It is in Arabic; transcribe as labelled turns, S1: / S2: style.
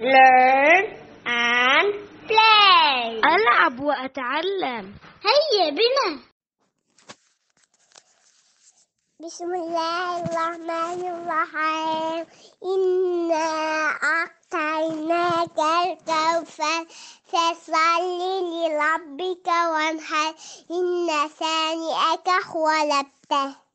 S1: learn and play ألعب وأتعلم
S2: هيا بنا بسم
S3: الله الرحمن الرحيم إنا أعطيناك الكوثر فصل لربك وانحر إن ثانئك هو لبته